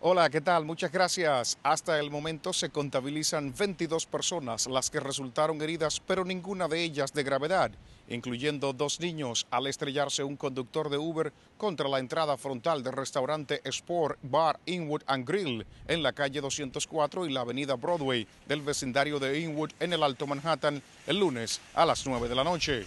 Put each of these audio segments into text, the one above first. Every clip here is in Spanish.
Hola, ¿qué tal? Muchas gracias. Hasta el momento se contabilizan 22 personas las que resultaron heridas, pero ninguna de ellas de gravedad, incluyendo dos niños al estrellarse un conductor de Uber contra la entrada frontal del restaurante Sport Bar Inwood and Grill en la calle 204 y la avenida Broadway del vecindario de Inwood en el Alto Manhattan el lunes a las 9 de la noche.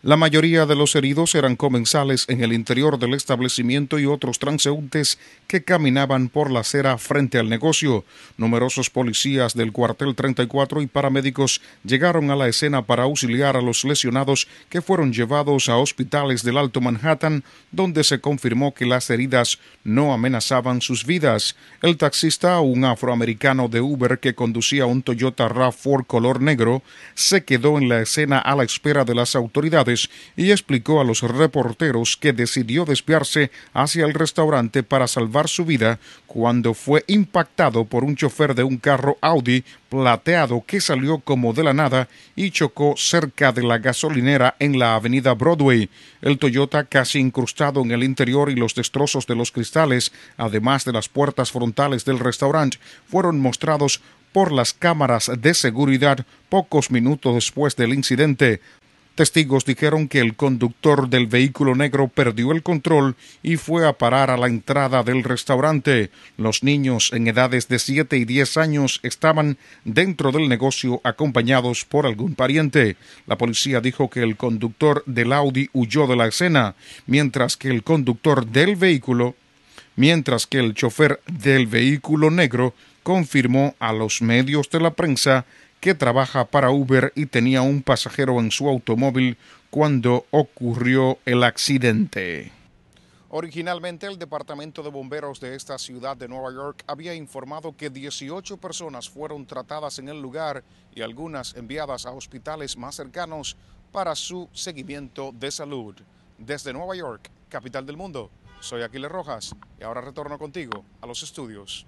La mayoría de los heridos eran comensales en el interior del establecimiento y otros transeúntes que caminaban por la acera frente al negocio. Numerosos policías del cuartel 34 y paramédicos llegaron a la escena para auxiliar a los lesionados que fueron llevados a hospitales del Alto Manhattan, donde se confirmó que las heridas no amenazaban sus vidas. El taxista, un afroamericano de Uber que conducía un Toyota RAV4 color negro, se quedó en la escena a la espera de las autoridades y explicó a los reporteros que decidió desviarse hacia el restaurante para salvar su vida cuando fue impactado por un chofer de un carro Audi plateado que salió como de la nada y chocó cerca de la gasolinera en la avenida Broadway. El Toyota casi incrustado en el interior y los destrozos de los cristales, además de las puertas frontales del restaurante, fueron mostrados por las cámaras de seguridad pocos minutos después del incidente. Testigos dijeron que el conductor del vehículo negro perdió el control y fue a parar a la entrada del restaurante. Los niños en edades de 7 y 10 años estaban dentro del negocio acompañados por algún pariente. La policía dijo que el conductor del Audi huyó de la escena, mientras que el conductor del vehículo mientras que el chofer del vehículo negro confirmó a los medios de la prensa que trabaja para Uber y tenía un pasajero en su automóvil cuando ocurrió el accidente. Originalmente el Departamento de Bomberos de esta ciudad de Nueva York había informado que 18 personas fueron tratadas en el lugar y algunas enviadas a hospitales más cercanos para su seguimiento de salud. Desde Nueva York, capital del mundo, soy Aquiles Rojas y ahora retorno contigo a los estudios.